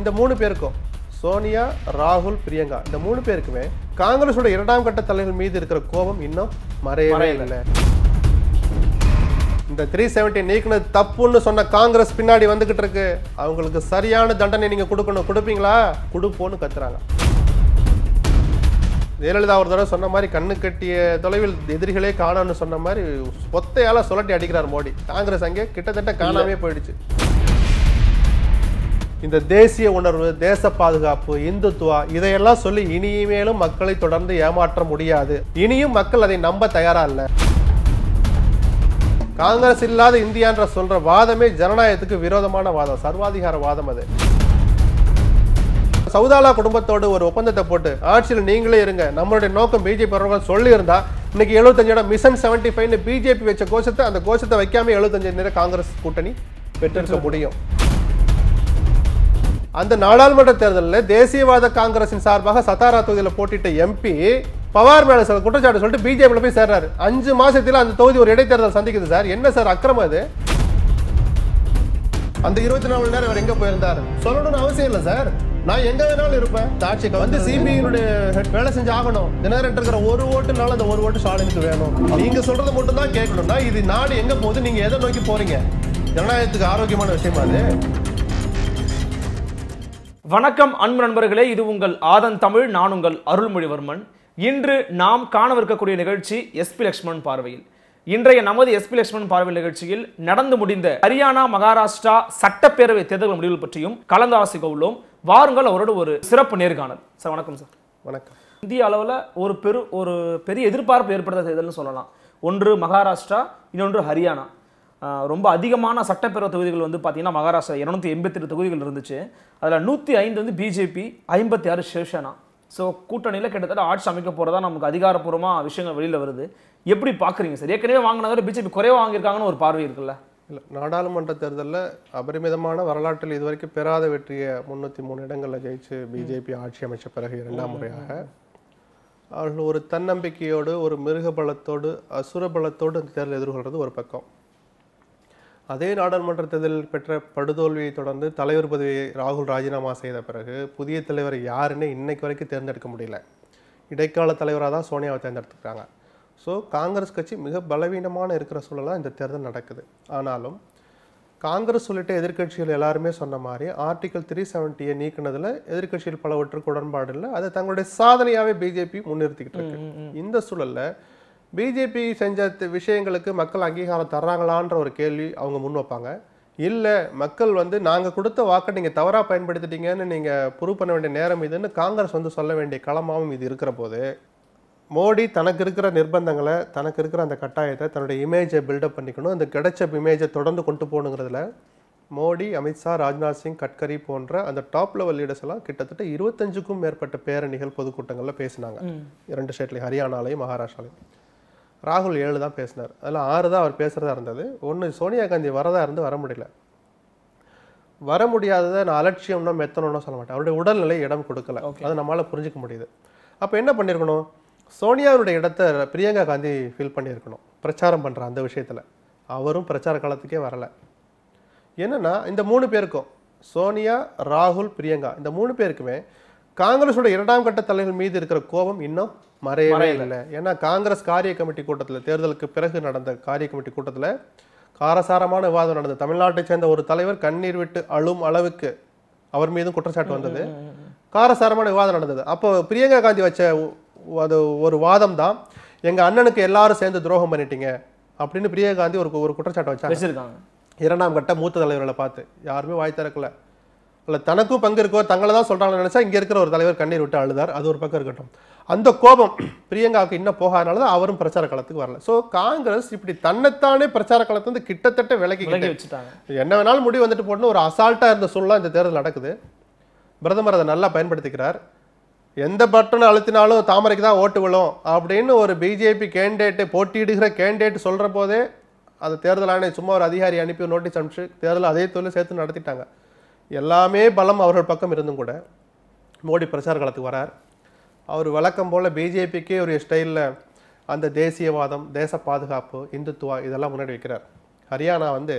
இந்த மூணு பேருக்கும் சோனியா ராகுல் பிரியங்கா இந்த மூணு பேருக்குமே காங்கிரஸோட இரண்டாம் கட்ட தலைவர் மீது இருக்கிற கோபம் இன்னும் மறையவே இல்லை இந்த த்ரீ செவன்டி நீக்கினது தப்புன்னு சொன்ன காங்கிரஸ் பின்னாடி வந்துகிட்டு இருக்கு அவங்களுக்கு சரியான தண்டனை நீங்க கொடுக்கணும் கொடுப்பீங்களா கொடுப்போன்னு கத்துறாங்க ஜெயலலிதா ஒரு தடவை சொன்ன மாதிரி கண்ணு கட்டிய தொலைவில் எதிரிகளே காணான்னு சொன்ன மாதிரி ஒத்தையால சுழட்டி அடிக்கிறார் மோடி காங்கிரஸ் அங்கே கிட்டத்தட்ட காணாமே போயிடுச்சு இந்த தேசிய உணர்வு தேச பாதுகாப்பு இந்துத்துவா இதையெல்லாம் சொல்லி இனியுமேலும் மக்களை தொடர்ந்து ஏமாற்ற முடியாது இனியும் மக்கள் அதை நம்ப தயாரா இல்ல காங்கிரஸ் இல்லாத இந்தியான்ற சொல்ற வாதமே ஜனநாயகத்துக்கு விரோதமான வாதம் சர்வாதிகார வாதம் அது சவுதாலா குடும்பத்தோடு ஒரு ஒப்பந்தத்தை போட்டு ஆட்சியில் நீங்களே இருங்க நம்மளுடைய நோக்கம் பிஜேபி சொல்லி இருந்தா இன்னைக்கு எழுபத்தஞ்சு இடம் மிஷன் செவன்டி ஃபைவ்னு பிஜேபி வச்ச கோஷத்தை அந்த கோஷத்தை வைக்காம எழுபத்தஞ்சு நேரம் காங்கிரஸ் கூட்டணி பெற்றிருக்க முடியும் அந்த நாடாளுமன்ற தேர்தலில் தேசியவாத காங்கிரசின் சார்பாக சத்தாரா தொகுதியில் போட்டிட்ட எம்பி பவார் மேல சார் குற்றச்சாட்டு சொல்லிட்டு பிஜேபியில் போய் சேர்றாரு அஞ்சு மாசத்தில் அந்த தொகுதி ஒரு இடைத்தேர்தல் சந்திக்குது சார் என்ன சார் அக்கிரமம் அது அந்த இருபத்தி நாலு மணி நேரம் அவர் எங்க போயிருந்தாரு சொல்லணும்னு அவசியம் இல்லை சார் நான் எங்க வேணாலும் இருப்பேன் ஆட்சிக்கு வந்து சிபிஐனுடைய வேலை செஞ்சு ஆகணும் தினகரன் இருக்கிற ஒரு ஓட்டுனால அந்த ஒரு ஓட்டு ஸ்டாலினுக்கு வேணும் நீங்க சொல்றது மட்டும் தான் கேட்கணும்னா இது நாடு எங்க போகுது நீங்க எதை நோக்கி போறீங்க ஜனநாயகத்துக்கு ஆரோக்கியமான விஷயமா அது வணக்கம் அன்பு நண்பர்களே இது உங்கள் ஆதன் தமிழ் நான் உங்கள் அருள்மொழிவர்மன் இன்று நாம் காணவிருக்கக்கூடிய நிகழ்ச்சி எஸ்பி லக்ஷ்மண் பார்வையில் இன்றைய நமது எஸ்பி லட்சுமணன் பார்வை நிகழ்ச்சியில் நடந்து முடிந்த ஹரியானா மகாராஷ்டிரா சட்டப்பேரவை தேர்தல் முடிவுகள் பற்றியும் கலந்தாலோசிக்க உள்ளோம் வாருங்கள் அவரோட ஒரு சிறப்பு நேர்காணல் சார் வணக்கம் சார் வணக்கம் இந்திய அளவில் ஒரு பெரு ஒரு பெரிய எதிர்பார்ப்பு ஏற்படுத்த தேர்தல்னு சொல்லலாம் ஒன்று மகாராஷ்டிரா இன்னொன்று ஹரியானா ரொம்ப அதிகமான சட்டப்பேரவை தொகுதிகள் வந்து பார்த்திங்கன்னா மகாராஷ்டிரா இரநூத்தி எண்பத்தி ரெண்டு தொகுதிகள் இருந்துச்சு அதில் நூற்றி ஐந்து வந்து பிஜேபி ஐம்பத்தி ஆறு சிவசேனா ஸோ கூட்டணியில் கிட்டத்தட்ட ஆட்சி அமைக்க போகிறதா நமக்கு அதிகாரப்பூர்வமாக விஷயங்கள் வெளியில் வருது எப்படி பார்க்குறீங்க சார் ஏற்கனவே வாங்கினதோட பிஜேபி குறைவாக வாங்கியிருக்காங்கன்னு ஒரு பார்வை இருக்குல்ல இல்லை நாடாளுமன்ற தேர்தலில் அபரிமிதமான வரலாற்றில் இதுவரைக்கும் பெறாத வெற்றியை முன்னூற்றி மூணு இடங்களில் ஜெயிச்சு பிஜேபி ஆட்சி அமைச்ச பிறகு இரண்டாம் முறையாக அவர்கள் ஒரு தன்னம்பிக்கையோடு ஒரு மிருக பலத்தோடு அசுர பலத்தோடு அந்த தேர்தல் எதிர்கொள்கிறது ஒரு பக்கம் அதே நாடாளுமன்ற தேர்தலில் பெற்ற படுதோல்வியை தொடர்ந்து தலைவர் பதவியை ராகுல் ராஜினாமா செய்த பிறகு புதிய தலைவர் யாருன்னு இன்னைக்கு வரைக்கும் தேர்ந்தெடுக்க முடியல இடைக்கால தலைவராக தான் சோனியாவை தேர்ந்தெடுத்துக்கிறாங்க ஸோ காங்கிரஸ் கட்சி மிக பலவீனமான இருக்கிற சூழலாக இந்த தேர்தல் நடக்குது ஆனாலும் காங்கிரஸ் உள்ளிட்ட எதிர்கட்சிகள் எல்லாருமே சொன்ன மாதிரி ஆர்டிகல் த்ரீ செவன்ட்டியை நீக்கினதில் எதிர்கட்சிகள் பலவற்றுக்கு உடன்பாடு இல்லை அதை தங்களுடைய சாதனையாகவே பிஜேபி முன்னிறுத்திக்கிட்டு இருக்கு இந்த சூழலில் பிஜேபி செஞ்ச விஷயங்களுக்கு மக்கள் அங்கீகாரம் தர்றாங்களான்ற ஒரு கேள்வி அவங்க முன் வைப்பாங்க இல்லை மக்கள் வந்து நாங்கள் கொடுத்த வாக்கை நீங்கள் தவறாக பயன்படுத்திட்டீங்கன்னு நீங்கள் ப்ரூவ் பண்ண வேண்டிய நேரம் இதுன்னு காங்கிரஸ் வந்து சொல்ல வேண்டிய களமாகவும் இது இருக்கிற போது மோடி தனக்கு இருக்கிற நிர்பந்தங்களை தனக்கு இருக்கிற அந்த கட்டாயத்தை தன்னுடைய இமேஜை பில்டப் பண்ணிக்கணும் அந்த கிடைச்ச இமேஜை தொடர்ந்து கொண்டு போகணுங்கிறதுல மோடி அமித்ஷா ராஜ்நாத் சிங் கட்கரி போன்ற அந்த டாப் லெவல் லீடர்ஸ் எல்லாம் கிட்டத்தட்ட இருபத்தஞ்சுக்கும் மேற்பட்ட பேரணிகள் பொதுக்கூட்டங்களில் பேசினாங்க இரண்டு ஸ்டேட்லையும் ஹரியானாலையும் மகாராஷ்டிராலையும் ராகுல் ஏழு தான் பேசினார் அதில் ஆறு தான் அவர் பேசுகிறதா இருந்தது ஒன்று சோனியா காந்தி வரதா இருந்து வர முடியல வர முடியாததை நான் அலட்சியம்னா மெத்தணும்னு சொல்ல மாட்டேன் அவருடைய உடல்நிலை இடம் கொடுக்கல அதை நம்மளால் புரிஞ்சிக்க முடியுது அப்போ என்ன பண்ணியிருக்கணும் சோனியாவுடைய இடத்த பிரியங்கா காந்தி ஃபீல் பண்ணியிருக்கணும் பிரச்சாரம் பண்ணுற அந்த விஷயத்தில் அவரும் பிரச்சார காலத்துக்கே வரலை என்னென்னா இந்த மூணு பேருக்கும் சோனியா ராகுல் பிரியங்கா இந்த மூணு பேருக்குமே காங்கிரஸோட இரண்டாம் கட்ட தலைவர்கள் மீது இருக்கிற கோபம் இன்னும் மறையவே இல்லை ஏன்னா காங்கிரஸ் காரிய கமிட்டி கூட்டத்தில் தேர்தலுக்கு பிறகு நடந்த காரிய கமிட்டி கூட்டத்தில் காரசாரமான விவாதம் நடந்தது தமிழ்நாட்டை சேர்ந்த ஒரு தலைவர் கண்ணீர் விட்டு அழும் அளவுக்கு அவர் மீதும் குற்றச்சாட்டு வந்தது காரசாரமான விவாதம் நடந்தது அப்போ பிரியங்கா காந்தி வச்ச அது ஒரு வாதம் தான் எங்கள் அண்ணனுக்கு எல்லாரும் சேர்ந்து துரோகம் பண்ணிட்டீங்க அப்படின்னு பிரியங்கா காந்தி ஒரு ஒரு குற்றச்சாட்டு வச்சாங்க இரண்டாம் கட்ட மூத்த தலைவர்களை பார்த்து யாருமே வாய் திறக்கலை இல்லை தனக்கும் பங்கு இருக்கோ தங்களை தான் சொல்கிறாங்கன்னு நினச்சா இங்கே இருக்கிற ஒரு தலைவர் கண்ணீர் விட்டு அழுதார் அது ஒரு பக்கம் இருக்கட்டும் அந்த கோபம் பிரியங்காவுக்கு இன்னும் போகாதனால தான் அவரும் பிரச்சார களத்துக்கு வரல ஸோ காங்கிரஸ் இப்படி தன்னைத்தானே பிரச்சார களத்துலேருந்து கிட்டத்தட்ட விலகி வச்சுட்டாங்க என்ன வேணாலும் முடிவு வந்துட்டு போட்டுன்னு ஒரு அசால்ட்டாக இருந்த சூழ்நிலை இந்த தேர்தல் நடக்குது பிரதமர் அதை நல்லா பயன்படுத்திக்கிறார் எந்த பட்டனை அழுத்தினாலும் தாமரைக்கு தான் ஓட்டு விழும் அப்படின்னு ஒரு பிஜேபி கேண்டிடேட்டு போட்டியிடுகிற கேண்டிடேட் சொல்கிற போதே அந்த தேர்தல் ஆணையம் சும்மா ஒரு அதிகாரி அனுப்பி நோட்டீஸ் அனுப்பிச்சு தேர்தல் அதே தொழில் சேர்த்து நடத்திட்டாங்க எல்லாமே பலம் அவர்கள் பக்கம் இருந்தும் கூட மோடி பிரச்சார காலத்துக்கு வரார் அவர் வழக்கம் போல் பிஜேபிக்கே ஒரு ஸ்டைலில் அந்த தேசியவாதம் தேச பாதுகாப்பு இந்துத்துவா இதெல்லாம் முன்னாடி வைக்கிறார் ஹரியானா வந்து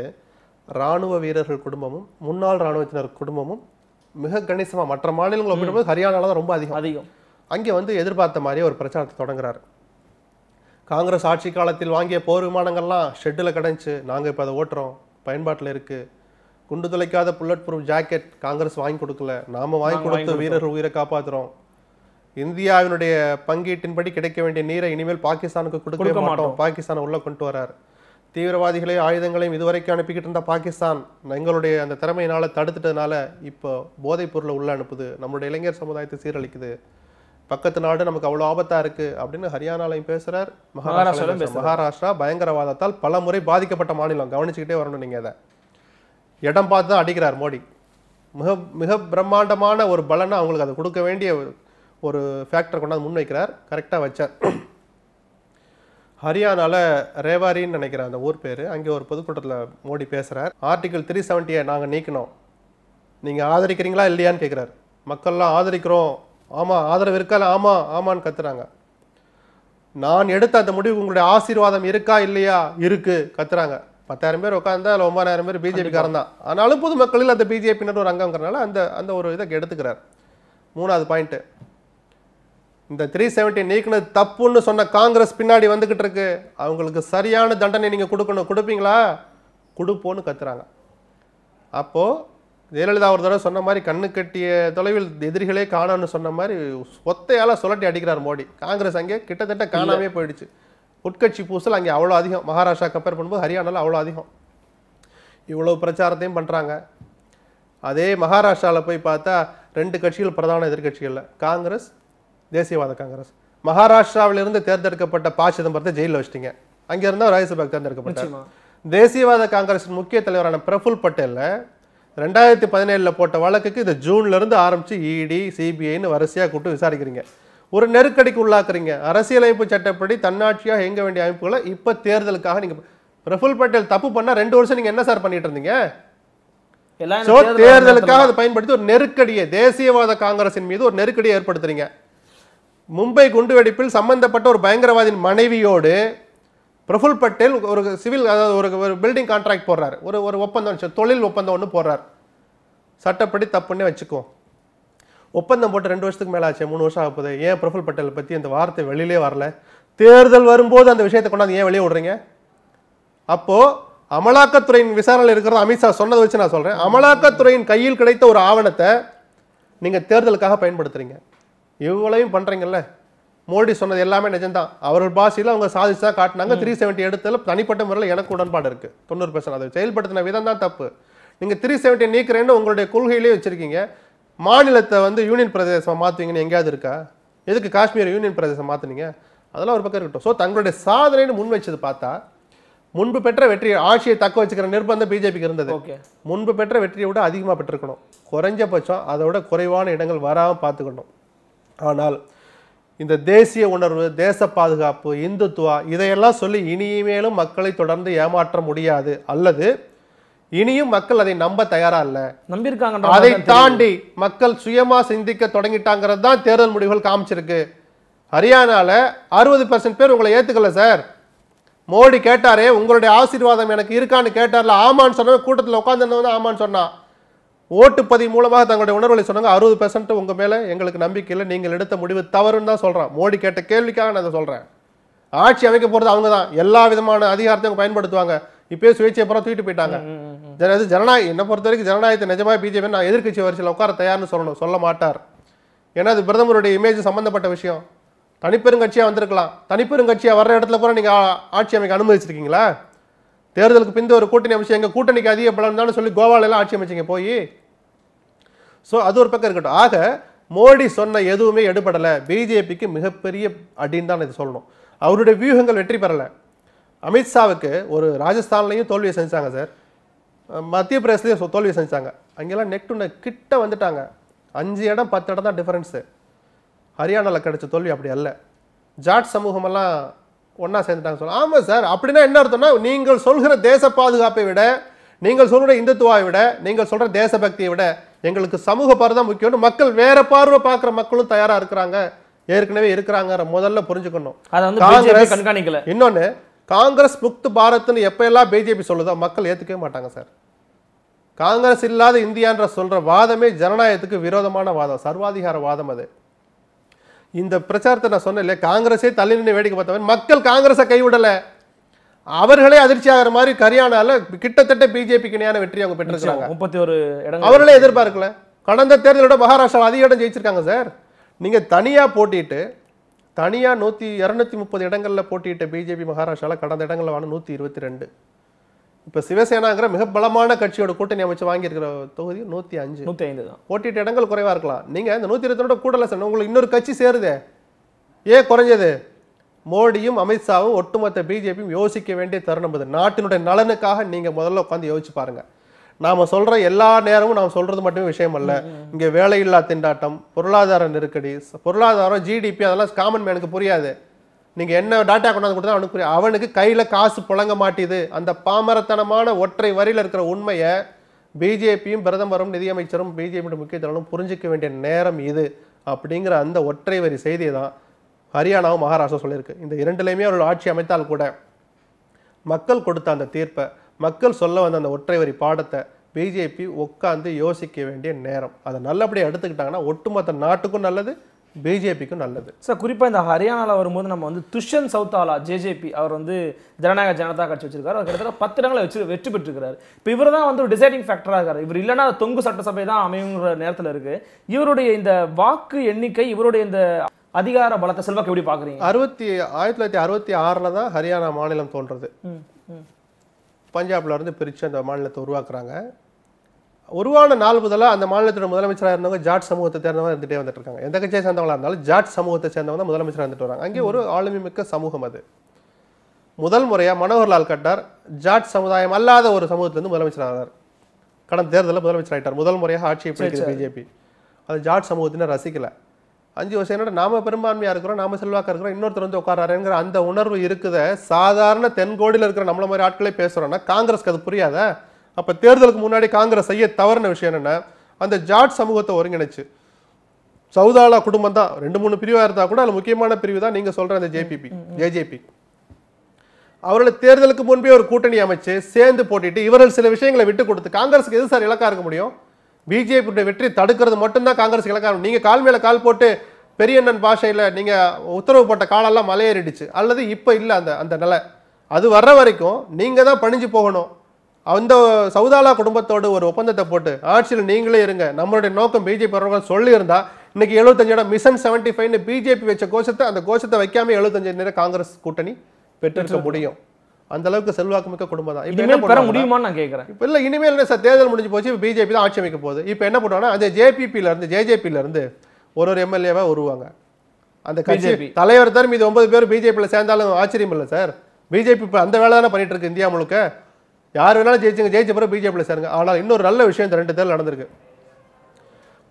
இராணுவ வீரர்கள் குடும்பமும் முன்னாள் இராணுவத்தினர் குடும்பமும் மிக கணிசமாக மற்ற மாநிலங்களை ஒப்பிடும்போது ஹரியானாவில் தான் ரொம்ப அதிகம் அதிகம் அங்கே வந்து எதிர்பார்த்த மாதிரியே ஒரு பிரச்சாரத்தை தொடங்குறார் காங்கிரஸ் ஆட்சி காலத்தில் வாங்கிய போர் விமானங்கள்லாம் ஷெட்டில் கிடஞ்சி நாங்கள் இப்போ அதை ஓட்டுறோம் பயன்பாட்டில் இருக்குது குண்டு துளைக்காத புல்லட் ப்ரூஃப் ஜாக்கெட் காங்கிரஸ் வாங்கி கொடுக்கல நாம வாங்கி கொடுத்து வீரர் உயிரை காப்பாத்துறோம் இந்தியாவினுடைய பங்கீட்டின்படி கிடைக்க வேண்டிய நீரை இனிமேல் பாகிஸ்தானுக்கு கொடுக்க மாட்டோம் பாகிஸ்தான் உள்ள கொண்டு வரார் தீவிரவாதிகளை ஆயுதங்களையும் இதுவரைக்கும் அனுப்பிக்கிட்டு இருந்த பாகிஸ்தான் எங்களுடைய அந்த திறமையினால தடுத்துட்டதுனால இப்போ போதைப் பொருளை உள்ள அனுப்புது நம்மளுடைய இளைஞர் சமுதாயத்தை சீரழிக்குது பக்கத்து நாடு நமக்கு அவ்வளோ ஆபத்தா இருக்கு அப்படின்னு ஹரியானாலையும் பேசுறார் மகாராஷ்டிரா மகாராஷ்டிரா பயங்கரவாதத்தால் பல முறை பாதிக்கப்பட்ட மாநிலம் கவனிச்சுக்கிட்டே வரணும் நீங்க அதை இடம் பார்த்து தான் அடிக்கிறார் மோடி மிக மிக பிரம்மாண்டமான ஒரு பலனை அவங்களுக்கு அதை கொடுக்க வேண்டிய ஒரு ஃபேக்டர் கொண்டாந்து முன் வைக்கிறார் கரெக்டாக வச்சார் ஹரியானாவில் ரேவாரின்னு நினைக்கிறேன் அந்த ஊர் பேர் அங்கே ஒரு பொதுக்கூட்டத்தில் மோடி பேசுகிறார் ஆர்டிகல் த்ரீ செவன்ட்டியை நாங்கள் நீக்கினோம் நீங்கள் ஆதரிக்கிறீங்களா இல்லையான்னு கேட்குறாரு மக்கள்லாம் ஆதரிக்கிறோம் ஆமாம் ஆதரவு இருக்கால ஆமாம் ஆமான்னு கத்துறாங்க நான் எடுத்த அந்த முடிவு உங்களுடைய ஆசீர்வாதம் இருக்கா இல்லையா இருக்குது கத்துறாங்க பத்தாயிரம் பேர் உட்காந்தா அதில் ஒன்பதாயிரம் பேர் பிஜேபிக்காரன் தான் ஆனாலும் பொதுமக்களில் அந்த பிஜேபியினர் ஒரு அங்கங்கிறனால அந்த அந்த ஒரு இதை எடுத்துக்கிறார் மூணாவது பாயிண்ட்டு இந்த த்ரீ செவன்ட்டி நீக்கினது தப்புன்னு சொன்ன காங்கிரஸ் பின்னாடி வந்துக்கிட்டு இருக்கு அவங்களுக்கு சரியான தண்டனை நீங்கள் கொடுக்கணும் கொடுப்பீங்களா கொடுப்போன்னு கத்துறாங்க அப்போது ஜெயலலிதா ஒரு தடவை சொன்ன மாதிரி கண்ணு கட்டிய தொலைவில் எதிரிகளே காணோன்னு சொன்ன மாதிரி ஒத்தையால் சுழட்டி அடிக்கிறார் மோடி காங்கிரஸ் அங்கே கிட்டத்தட்ட காணாமே போயிடுச்சு உட்கட்சி பூசல் அங்கே அவ்வளோ அதிகம் மகாராஷ்டிரா கம்பேர் பண்ணும்போது ஹரியானாவில் அவ்வளோ அதிகம் இவ்வளோ பிரச்சாரத்தையும் பண்ணுறாங்க அதே மகாராஷ்டிராவில் போய் பார்த்தா ரெண்டு கட்சிகள் பிரதான எதிர்கட்சிகளில் காங்கிரஸ் தேசியவாத காங்கிரஸ் மகாராஷ்டிராவிலிருந்து தேர்ந்தெடுக்கப்பட்ட பா சிதம்பரத்தை ஜெயிலில் வச்சிட்டிங்க அங்கேருந்து ராஜ்யசபாக்கு தேர்ந்தெடுக்கப்பட்டார் தேசியவாத காங்கிரஸின் முக்கிய தலைவரான பிரஃபுல் பட்டேலில் ரெண்டாயிரத்தி பதினேழில் போட்ட வழக்குக்கு இந்த ஜூன்லேருந்து ஆரம்பித்து இடி சிபிஐன்னு வரிசையாக கூப்பிட்டு விசாரிக்கிறீங்க ஒரு நெருக்கடிக்கு உள்ளாக்குறீங்க அரசியலமைப்பு சட்டப்படி தன்னாட்சியாக இயங்க வேண்டிய அமைப்புகளை இப்போ தேர்தலுக்காக நீங்கள் பிரஃபுல் பட்டேல் தப்பு பண்ணால் ரெண்டு வருஷம் நீங்கள் என்ன சார் பண்ணிட்டு இருந்தீங்க தேர்தலுக்காக அதை பயன்படுத்தி ஒரு நெருக்கடியை தேசியவாத காங்கிரசின் மீது ஒரு நெருக்கடியை ஏற்படுத்துறீங்க மும்பை குண்டுவெடிப்பில் சம்பந்தப்பட்ட ஒரு பயங்கரவாதியின் மனைவியோடு பிரஃபுல் பட்டேல் ஒரு சிவில் அதாவது ஒரு ஒரு பில்டிங் கான்ட்ராக்ட் போடுறாரு ஒரு ஒரு ஒப்பந்தம் தொழில் ஒப்பந்தம் ஒன்று போடுறார் சட்டப்படி தப்புன்னு வச்சுக்குவோம் ஒப்பந்தம் போட்டு ரெண்டு வருஷத்துக்கு மேலே ஆச்சு மூணு வருஷம் ஆகுது ஏன் பிரபுல் பட்டேலை பற்றி அந்த வார்த்தை வெளியிலே வரல தேர்தல் வரும்போது அந்த விஷயத்தை கொண்டாந்து ஏன் வெளியே விடுறீங்க அப்போது அமலாக்கத்துறையின் விசாரணையில் இருக்கிற அமித்ஷா சொன்னதை வச்சு நான் சொல்கிறேன் அமலாக்கத்துறையின் கையில் கிடைத்த ஒரு ஆவணத்தை நீங்கள் தேர்தலுக்காக பயன்படுத்துகிறீங்க இவ்வளவையும் பண்ணுறீங்கல்ல மோடி சொன்னது எல்லாமே நிஜம்தான் அவர்கள் பாஷையில் அவங்க சாதிச்சு தான் காட்டினாங்க த்ரீ செவன்ட்டி எடுத்ததில் தனிப்பட்ட முறையில் எனக்கு உடன்பாடு இருக்குது தொண்ணூறு பர்சன்ட் அதை செயல்படுத்தின விதம் தான் தப்பு நீங்கள் த்ரீ செவன்ட்டி நீக்கிறேன்னு உங்களுடைய கொள்கையிலேயே வச்சுருக்கீங்க மாநிலத்தை வந்து யூனியன் பிரதேசமாக மாற்றுவீங்கன்னு எங்கேயாவது இருக்கா எதுக்கு காஷ்மீர் யூனியன் பிரதேசம் மாற்றினீங்க அதெல்லாம் ஒரு பக்கம் இருக்கட்டும் ஸோ தங்களுடைய சாதனைன்னு முன் வச்சது பார்த்தா முன்பு பெற்ற வெற்றியை ஆட்சியை தக்க வச்சுக்கிற நிர்பந்தம் பிஜேபிக்கு இருந்தது முன்பு பெற்ற வெற்றியை விட அதிகமாக பெற்றிருக்கணும் குறைஞ்சபட்சம் அதை விட குறைவான இடங்கள் வராமல் பார்த்துக்கணும் ஆனால் இந்த தேசிய உணர்வு தேச பாதுகாப்பு இந்துத்துவா இதையெல்லாம் சொல்லி இனிமேலும் மக்களை தொடர்ந்து ஏமாற்ற முடியாது அல்லது இனியும் மக்கள் அதை நம்ப தயாரா இல்ல நம்பியிருக்காங்க அதை தாண்டி மக்கள் சுயமா சிந்திக்க தொடங்கிட்டாங்கிறது தான் தேர்தல் முடிவுகள் காமிச்சிருக்கு ஹரியானால அறுபது பர்சன்ட் பேர் உங்களை ஏத்துக்கல சார் மோடி கேட்டாரே உங்களுடைய ஆசீர்வாதம் எனக்கு இருக்கான்னு கேட்டார்ல ஆமான்னு சொன்ன கூட்டத்தில் உட்காந்துருந்தவன் ஆமான்னு சொன்னான் ஓட்டுப்பதிவு மூலமாக தங்களுடைய உணர்வுகளை சொன்னாங்க அறுபது பெர்சன்ட் உங்கள் மேலே எங்களுக்கு நம்பிக்கை இல்லை நீங்கள் எடுத்த முடிவு தவறுன்னு தான் சொல்கிறேன் மோடி கேட்ட கேள்விக்காக நான் சொல்கிறேன் ஆட்சி அமைக்க போகிறது அவங்க தான் எல்லா விதமான அதிகாரத்தையும் பயன்படுத்துவாங்க இப்பயே சுயேட்சை அப்புறம் தூக்கிட்டு போயிட்டாங்க அதாவது ஜனநாயக என்னை பொறுத்த வரைக்கும் ஜனநாயகத்தை நிஜமாக பிஜேபி நான் எதிர்கட்சி வரிசையில் உட்கார தயார்னு சொல்லணும் சொல்ல மாட்டார் ஏன்னா அது பிரதமருடைய இமேஜ் சம்மந்தப்பட்ட விஷயம் தனிப்பெருங்கட்சியாக வந்திருக்கலாம் தனிப்பெருங்கட்சியாக வர்ற இடத்துல கூட நீங்கள் ஆட்சி அமைக்க அனுமதிச்சிருக்கீங்களா தேர்தலுக்கு பிந்த ஒரு கூட்டணி அமைச்சு எங்கள் கூட்டணிக்கு அதிக பலம் தான் சொல்லி கோவாலெல்லாம் ஆட்சி அமைச்சிங்க போய் ஸோ அது ஒரு பக்கம் இருக்கட்டும் ஆக மோடி சொன்ன எதுவுமே எடுபடலை பிஜேபிக்கு மிகப்பெரிய அப்படின்னு தான் இது சொல்லணும் அவருடைய வியூகங்கள் வெற்றி பெறலை அமித்ஷாவுக்கு ஒரு ராஜஸ்தான்லேயும் தோல்வியை செஞ்சாங்க சார் மத்திய பிரதேசத்துலேயும் தோல்வி செஞ்சாங்க அங்கெல்லாம் நெக் டு நெக் கிட்ட வந்துட்டாங்க அஞ்சு இடம் பத்து இடம் தான் டிஃபரன்ஸு ஹரியானாவில் கிடைச்ச தோல்வி அப்படி அல்ல ஜாட் சமூகமெல்லாம் ஒன்றா சேர்ந்துட்டாங்க சொல்ல ஆமாம் சார் அப்படின்னா என்ன அர்த்தம்னா நீங்கள் சொல்கிற தேச பாதுகாப்பை விட நீங்கள் சொல்கிற இந்துத்துவாவை விட நீங்கள் சொல்கிற தேசபக்தியை விட எங்களுக்கு சமூக பார்வை தான் முக்கியம்னு மக்கள் வேற பார்வை பார்க்குற மக்களும் தயாராக இருக்கிறாங்க ஏற்கனவே இருக்கிறாங்க முதல்ல புரிஞ்சுக்கணும் இன்னொன்று காங்கிரஸ் முக்து பாரத்னு எப்பயெல்லாம் பிஜேபி சொல்லுதோ மக்கள் ஏற்றுக்கவே மாட்டாங்க சார் காங்கிரஸ் இல்லாத இந்தியான்ற சொல்கிற வாதமே ஜனநாயகத்துக்கு விரோதமான வாதம் சர்வாதிகார வாதம் அது இந்த பிரச்சாரத்தை நான் சொன்னேன் இல்லையா காங்கிரஸே தள்ளி நின்று வேடிக்கை பார்த்தவன் மக்கள் காங்கிரஸை கைவிடலை அவர்களே அதிர்ச்சி ஆகிற மாதிரி கரியானால கிட்டத்தட்ட பிஜேபிக்கு இணையான வெற்றி அவங்க பெற்றிருக்காங்க முப்பத்தி ஒரு இடம் அவர்களே எதிர்பார்க்கல கடந்த தேர்தலோட மகாராஷ்டிரா அதிக இடம் ஜெயிச்சிருக்காங்க சார் நீங்கள் தனியாக போட்டிட்டு தனியாக நூற்றி இரநூத்தி முப்பது இடங்களில் போட்டியிட்ட பிஜேபி மகாராஷ்டிராவில் கடந்த இடங்களில் வாங்க நூற்றி இருபத்தி ரெண்டு இப்போ சிவசேனாங்கிற மிக பலமான கட்சியோட கூட்டணி அமைச்சு வாங்கியிருக்கிற தொகுதி நூற்றி அஞ்சு நூற்றி ஐந்து தான் போட்டியிட்ட இடங்கள் குறைவாக இருக்கலாம் நீங்கள் இந்த நூற்றி இருபத்தி ரெண்டு கூடல சார் உங்களுக்கு இன்னொரு கட்சி சேருதே ஏன் குறைஞ்சது மோடியும் அமித்ஷாவும் ஒட்டுமொத்த பிஜேபியும் யோசிக்க வேண்டிய தருணம் இது நாட்டினுடைய நலனுக்காக நீங்கள் முதல்ல உட்காந்து யோசிச்சு பாருங்கள் நாம் சொல்கிற எல்லா நேரமும் நாம் சொல்கிறது மட்டுமே விஷயம் அல்ல இங்கே வேலையில்லா திண்டாட்டம் பொருளாதார நெருக்கடி பொருளாதாரம் ஜிடிபி அதெல்லாம் காமன் மேனுக்கு புரியாது நீங்கள் என்ன டாட்டா கொண்டாந்து கொடுத்தா அவனுக்கு புரியும் அவனுக்கு கையில் காசு புழங்க மாட்டேது அந்த பாமரத்தனமான ஒற்றை வரியில் இருக்கிற உண்மையை பிஜேபியும் பிரதமரும் நிதியமைச்சரும் பிஜேபியோட முக்கிய புரிஞ்சிக்க வேண்டிய நேரம் இது அப்படிங்கிற அந்த ஒற்றை வரி செய்தியை தான் ஹரியானாவும் மகாராஷ்டிரா சொல்லியிருக்கு இந்த இரண்டுலேயுமே அவர்கள் ஆட்சி அமைத்தால் கூட மக்கள் கொடுத்த அந்த தீர்ப்பை மக்கள் சொல்ல வந்த அந்த ஒற்றை வரி பாடத்தை பிஜேபி உட்காந்து யோசிக்க வேண்டிய நேரம் அதை நல்லபடியாக எடுத்துக்கிட்டாங்கன்னா ஒட்டுமொத்த நாட்டுக்கும் நல்லது பிஜேபிக்கும் நல்லது சார் குறிப்பாக இந்த ஹரியானாவில் வரும்போது நம்ம வந்து துஷன் சவுத்தாலா ஜேஜேபி அவர் வந்து ஜனநாயக ஜனதா கட்சி வச்சிருக்காரு அவர் கிட்டத்தட்ட பத்து இடங்களை வச்சு வெற்றி பெற்றுக்கிறார் இப்போ இவர் தான் வந்து ஒரு டிசைடிங் ஃபேக்டராக இருக்கார் இவர் இல்லைனா தொங்கு சட்டசபை தான் அமையுங்கிற நேரத்தில் இருக்குது இவருடைய இந்த வாக்கு எண்ணிக்கை இவருடைய இந்த அதிகார பலத்தை செல்வாக்கு எப்படி பார்க்குறீங்க அறுபத்தி ஆயிரத்தி தொள்ளாயிரத்தி அறுபத்தி ஆறில் தான் ஹரியானா மாநிலம் தோன்றது பஞ்சாபில் இருந்து பிரித்து அந்த மாநிலத்தை உருவாக்குறாங்க உருவான நாள் முதலாக அந்த மாநிலத்தோட முதலமைச்சராக இருந்தவங்க ஜாட் சமூகத்தை சேர்ந்தவங்க இருந்துகிட்டே வந்துட்டு இருக்காங்க எந்த கட்சியை சேர்ந்தவங்களாக இருந்தாலும் ஜாட் சமூகத்தை சேர்ந்தவங்க தான் முதலமைச்சராக இருந்துட்டு வராங்க அங்கே ஒரு ஆளுமை மிக்க சமூகம் அது முதல் முறையாக மனோகர்லால் கட்டார் ஜாட் சமுதாயம் அல்லாத ஒரு சமூகத்திலேருந்து முதலமைச்சராகிறார் கடந்த தேர்தலில் முதலமைச்சர் ஆகிட்டார் முதல் முறையாக ஆட்சியை பிடிக்கிறது பிஜேபி அது ஜாட் சமூகத்தினர் ரசிக்கலை அஞ்சு வருஷம் என்னோட நாம பெரும்பான்மையாக இருக்கிறோம் நாம செல்வாக்க இருக்கிறோம் இன்னொருத்தர் வந்து உட்காராருங்கிற அந்த உணர்வு இருக்குத சாதாரண தென்கோடியில் இருக்கிற நம்மள மாதிரி ஆட்களே பேசுகிறோன்னா காங்கிரஸ்க்கு அது புரியாத அப்போ தேர்தலுக்கு முன்னாடி காங்கிரஸ் செய்ய தவறுன விஷயம் என்னென்ன அந்த ஜாட் சமூகத்தை ஒருங்கிணைச்சு சவுதாலா குடும்பம் தான் ரெண்டு மூணு பிரிவாக இருந்தால் கூட அதில் முக்கியமான பிரிவு தான் நீங்கள் சொல்கிற அந்த ஜேபிபி ஜேஜேபி அவர்களை தேர்தலுக்கு முன்பே ஒரு கூட்டணி அமைச்சு சேர்ந்து போட்டிட்டு இவர்கள் சில விஷயங்களை விட்டு கொடுத்து காங்கிரஸுக்கு எது சார் இலக்காக இருக்க முடியும் பிஜேபியுடைய வெற்றி தடுக்கிறது மட்டும்தான் காங்கிரஸ் இலக்காரம் நீங்கள் கால் மேலே கால் போட்டு பெரியண்ணன் பாஷையில் நீங்கள் உத்தரவு போட்ட காலெல்லாம் மலையேறிடுச்சு அல்லது இப்போ இல்லை அந்த அந்த நிலை அது வர்ற வரைக்கும் நீங்கள் தான் பணிஞ்சு போகணும் அந்த சவுதாலா குடும்பத்தோடு ஒரு ஒப்பந்தத்தை போட்டு ஆட்சியில் நீங்களே இருங்க நம்மளுடைய நோக்கம் பிஜேபி வரவங்க சொல்லியிருந்தா இன்னைக்கு எழுபத்தஞ்சு இடம் மிஷன் செவன்டி ஃபைவ்னு பிஜேபி வச்ச கோஷத்தை அந்த கோஷத்தை வைக்காமல் எழுபத்தஞ்சு நேரம் காங்கிரஸ் கூட்டணி பெற்றிருக்க முடியும் அந்த அளவுக்கு செல்வாக்கு மிக்க குடும்பம் தான் இனிமேல் பெற முடியுமான்னு நான் கேட்குறேன் இப்போ இல்லை இனிமேல் என்ன சார் தேர்தல் முடிஞ்சு போச்சு இப்போ பிஜேபி தான் ஆட்சி அமைக்க போகுது இப்போ என்ன பண்ணுவாங்கன்னா அந்த ஜேபிபியிலேருந்து ஜேஜேபியிலேருந்து ஒரு ஒரு எம்எல்ஏவாக வருவாங்க அந்த கட்சி தலைவர் தர் மீது ஒன்பது பேர் பிஜேபியில் சேர்ந்தாலும் ஆச்சரியம் இல்லை சார் பிஜேபி இப்போ அந்த வேலை தானே பண்ணிட்டு இருக்கு இந்தியா முழுக்க யார் வேணாலும் ஜெயிச்சுங்க ஜெயிச்ச பிறகு பிஜேபியில் சேருங்க ஆனால் இன்னொரு நல்ல விஷயம் இந்த ரெண்டு தேர்தல் நடந்திருக்கு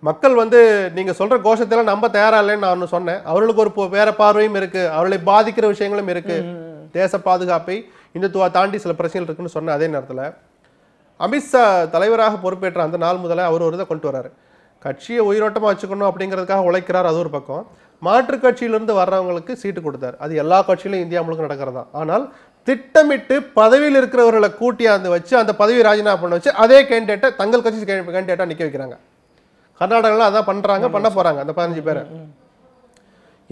மக்கள் வந்து நீங்கள் சொல்கிற கோஷத்தெல்லாம் நம்ம தயாரா இல்லைன்னு நான் சொன்னேன் அவர்களுக்கு ஒரு வேற பார்வையும் இருக்குது அவர்களை பாதிக்கிற விஷயங்களும் இருக்குது தேச பாதுகாப்பை இந்துத்துவா தாண்டி சில பிரச்சனைகள் இருக்குன்னு சொன்ன அதே நேரத்தில் அமித்ஷா தலைவராக பொறுப்பேற்ற அந்த நாள் முதல்ல அவர் ஒரு இதை கொண்டு வர்றாரு கட்சியை உயிரோட்டமாக வச்சுக்கணும் அப்படிங்கிறதுக்காக உழைக்கிறார் அது ஒரு பக்கம் மாற்று கட்சியிலிருந்து வர்றவங்களுக்கு சீட்டு கொடுத்தார் அது எல்லா கட்சியிலும் இந்தியா முழுக்க நடக்கிறதா ஆனால் திட்டமிட்டு பதவியில் இருக்கிறவர்களை கூட்டியாந்து வச்சு அந்த பதவி ராஜினாமா பண்ண வச்சு அதே கேண்டிடேட்டை தங்கள் கட்சி கேண்டிடேட்டாக நிற்க வைக்கிறாங்க கர்நாடகாவில் அதான் பண்ணுறாங்க பண்ண போகிறாங்க அந்த பதினஞ்சு பேரை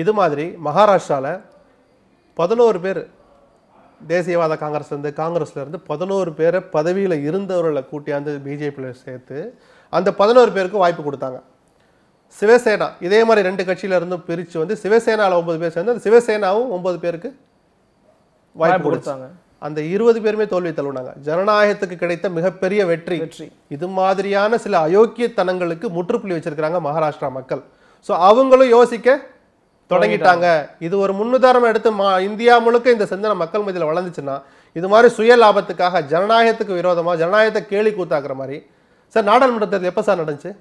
இது மாதிரி மகாராஷ்டிராவில் பதினோரு பேர் தேசியவாத காங்கிரஸ் காங்கிரஸ்ல இருந்து பதினோரு பேரை பதவியில் இருந்தவர்களை கூட்டியாந்து பிஜேபியில் சேர்த்து அந்த பதினோரு பேருக்கு வாய்ப்பு கொடுத்தாங்க சிவசேனா இதே மாதிரி ரெண்டு கட்சியில இருந்து பிரித்து வந்து சிவசேனாவில் ஒன்பது பேர் சேர்ந்து அந்த சிவசேனாவும் ஒன்பது பேருக்கு வாய்ப்பு கொடுத்தாங்க அந்த இருபது பேருமே தோல்வி தள்ளுனாங்க ஜனநாயகத்துக்கு கிடைத்த மிகப்பெரிய வெற்றி வெற்றி இது மாதிரியான சில அயோக்கியத்தனங்களுக்கு முற்றுப்புள்ளி வச்சிருக்கிறாங்க மகாராஷ்டிரா மக்கள் ஸோ அவங்களும் யோசிக்க தொடங்கிட்டாங்க இது ஒரு முன்னுதாரணம் எடுத்து மா இந்தியா முழுக்க இந்த சிந்தனை மக்கள் மத்தியில் வளர்ந்துச்சுன்னா இது மாதிரி சுய லாபத்துக்காக ஜனநாயகத்துக்கு விரோதமாக ஜனநாயகத்தை கேலி கூத்தாக்குற மாதிரி சார் நாடாளுமன்றத்தில் எப்போ சார் நடந்துச்சு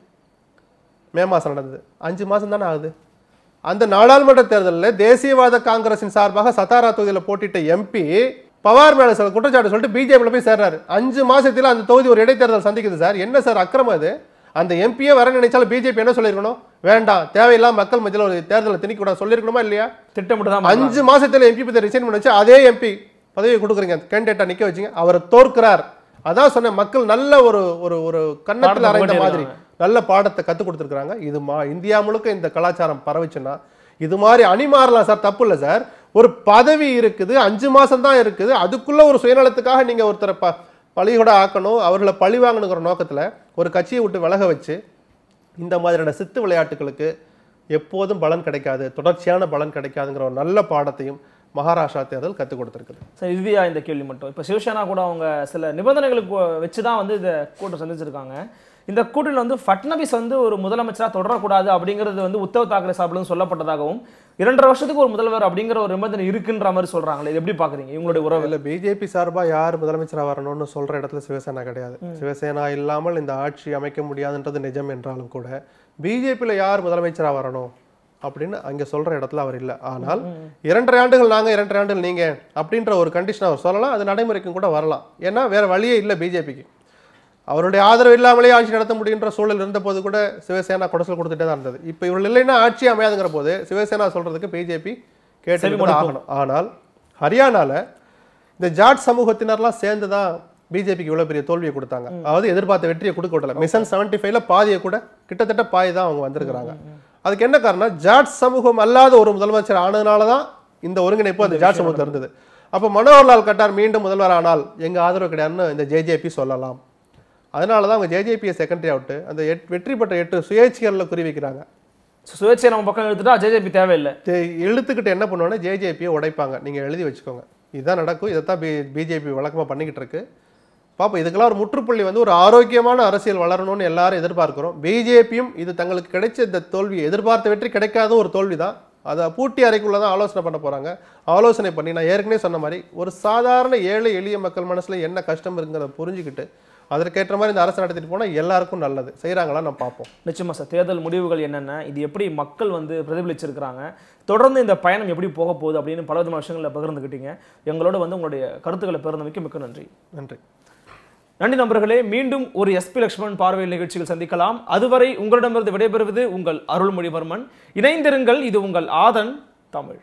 மே மாதம் நடந்தது அஞ்சு மாதம் தானே ஆகுது அந்த நாடாளுமன்ற தேர்தலில் தேசியவாத காங்கிரஸின் சார்பாக சத்தாரா தொகுதியில் போட்டிட்ட எம்பி பவார் மேல சார் குற்றச்சாட்டு சொல்லிட்டு பிஜேபியில் போய் சேர்றாரு அஞ்சு மாதத்தில் அந்த தொகுதி ஒரு இடைத்தேர்தல் சந்திக்குது சார் என்ன சார் அக்கிரமம் அது அந்த எம்பியே வர நினைச்சாலும் பிஜேபி என்ன சொல்லியிருக்கணும் வேண்டாம் தேவையில்லாம மக்கள் மத்தியில் ஒரு தேர்தலில் திணிக்கூடாது சொல்லியிருக்கணுமா இல்லையா திட்டமிட்டு அஞ்சு மாசத்துல எம்பி பத்தி ரிசைன் பண்ணி அதே எம்பி பதவி கொடுக்குறீங்க கேண்டிடேட்டா நிக்க வச்சுங்க அவர் தோற்கிறார் அதான் சொன்ன மக்கள் நல்ல ஒரு ஒரு ஒரு கண்ணத்தில் அரைந்த மாதிரி நல்ல பாடத்தை கற்றுக் கொடுத்துருக்குறாங்க இது மா இந்தியா முழுக்க இந்த கலாச்சாரம் பரவிச்சுன்னா இது மாதிரி அணி மாறலாம் சார் தப்பு இல்லை சார் ஒரு பதவி இருக்குது அஞ்சு மாசம் தான் இருக்குது அதுக்குள்ளே ஒரு சுயநலத்துக்காக நீங்கள் ஒருத்தரை ப பழிகூட ஆக்கணும் அவர்களை பழி வாங்கணுங்கிற நோக்கத்தில் ஒரு கட்சியை விட்டு விலக வச்சு இந்த மாதிரியான சித்து விளையாட்டுகளுக்கு எப்போதும் பலன் கிடைக்காது தொடர்ச்சியான பலன் கிடைக்காதுங்கிற ஒரு நல்ல பாடத்தையும் மகாராஷ்டிரா தேர்தல் கற்றுக் கொடுத்துருக்குது சார் இறுதியா இந்த கேள்வி மட்டும் இப்போ சிவசேனா கூட அவங்க சில நிபந்தனைகளுக்கு வச்சு தான் வந்து இதை கூட்டம் சந்திச்சிருக்காங்க இந்த கூட்டில் வந்து ஃபட்னவிஸ் வந்து ஒரு முதலமைச்சராக தொடரக்கூடாது அப்படிங்கிறது வந்து உத்தவ் தாக்கரே சார்பிலும் சொல்லப்பட்டதாகவும் இரண்டரை வருஷத்துக்கு ஒரு முதல்வர் அப்படிங்கிற ஒரு நிபந்தனை இருக்குன்ற மாதிரி சொல்றாங்களே எப்படி பாக்குறீங்க இவங்களுடைய உறவு இல்லை பிஜேபி சார்பா யார் முதலமைச்சராக வரணும்னு சொல்ற இடத்துல சிவசேனா கிடையாது சிவசேனா இல்லாமல் இந்த ஆட்சி அமைக்க முடியாதுன்றது நிஜம் என்றாலும் கூட பிஜேபியில் யார் முதலமைச்சராக வரணும் அப்படின்னு அங்கே சொல்கிற இடத்துல அவர் இல்லை ஆனால் இரண்டரை ஆண்டுகள் நாங்கள் இரண்டரை ஆண்டுகள் நீங்கள் அப்படின்ற ஒரு கண்டிஷன் அவர் சொல்லலாம் அது நடைமுறைக்கும் கூட வரலாம் ஏன்னா வேறு வழியே இல்லை பிஜேபிக்கு அவருடைய ஆதரவு இல்லாமலே ஆட்சி நடத்த முடியுன்ற சூழல் இருந்தபோது கூட சிவசேனா குடசல் கொடுத்துட்டே தான் இருந்தது இப்போ இவர்கள் இல்லைன்னா ஆட்சி அமையாதுங்கிற போது சிவசேனா சொல்கிறதுக்கு பிஜேபி கேட்டு ஆகணும் ஆனால் ஹரியானாவில் இந்த ஜாட் சமூகத்தினர்லாம் சேர்ந்து தான் பிஜேபிக்கு இவ்வளோ பெரிய தோல்வியை கொடுத்தாங்க அதாவது எதிர்பார்த்த வெற்றியை கொடுக்க விடல மிஷன் செவன்ட்டி ஃபைவ்ல பாதியை கூட கிட்டத்தட்ட பாதி தான் அவங்க வந்திருக்கிறாங்க அதுக்கு என்ன காரணம் ஜாட் சமூகம் அல்லாத ஒரு முதலமைச்சர் ஆனதுனால தான் இந்த ஒருங்கிணைப்பு அந்த ஜாட் சமூகத்தில் இருந்தது அப்போ மனோகர்லால் கட்டார் மீண்டும் முதல்வர் ஆனால் எங்கள் ஆதரவு கிடையாதுன்னு இந்த ஜேஜேபி சொல்லலாம் அதனால தான் அவங்க ஜேஜேபியை செகண்டரி அவுட்டு அந்த எட் வெற்றி பெற்ற எட்டு சுயேட்சிகளில் குறி வைக்கிறாங்க சுயேட்சை நம்ம பக்கம் எழுத்துட்டா ஜேஜேபி தேவையில்லை இழுத்துக்கிட்டு என்ன பண்ணுவோன்னா ஜேஜேபியை உடைப்பாங்க நீங்கள் எழுதி வச்சுக்கோங்க இதுதான் நடக்கும் இதைத்தான் பி பிஜேபி வழக்கமாக பண்ணிக்கிட்டு இருக்கு பாப்போம் இதுக்கெல்லாம் ஒரு முற்றுப்புள்ளி வந்து ஒரு ஆரோக்கியமான அரசியல் வளரணும்னு எல்லாரும் எதிர்பார்க்குறோம் பிஜேபியும் இது தங்களுக்கு கிடைச்ச இந்த தோல்வி எதிர்பார்த்த வெற்றி கிடைக்காத ஒரு தோல்வி தான் அதை பூட்டி அறைக்குள்ளே தான் ஆலோசனை பண்ண போகிறாங்க ஆலோசனை பண்ணி நான் ஏற்கனவே சொன்ன மாதிரி ஒரு சாதாரண ஏழை எளிய மக்கள் மனசில் என்ன கஷ்டம் இருக்குங்கிறத புரிஞ்சுக்கிட்டு அதற்கேற்ற மாதிரி இந்த அரசு நடத்திட்டு போனால் எல்லாருக்கும் நல்லது செய்கிறாங்களா நம்ம பார்ப்போம் நிச்சயமாக சார் தேர்தல் முடிவுகள் என்னென்ன இது எப்படி மக்கள் வந்து பிரதிபலிச்சிருக்கிறாங்க தொடர்ந்து இந்த பயணம் எப்படி போக போகுது அப்படின்னு பல விதமான விஷயங்களில் பகிர்ந்துக்கிட்டீங்க எங்களோட வந்து உங்களுடைய கருத்துக்களை பகிர்ந்தமைக்கு மிக்க நன்றி நன்றி நன்றி நண்பர்களே மீண்டும் ஒரு எஸ்பி லட்சுமணன் பார்வையில் நிகழ்ச்சியில் சந்திக்கலாம் அதுவரை உங்களிடமிருந்து விடைபெறுவது உங்கள் அருள்மொழிவர்மன் இணைந்திருங்கள் இது உங்கள் ஆதன் தமிழ்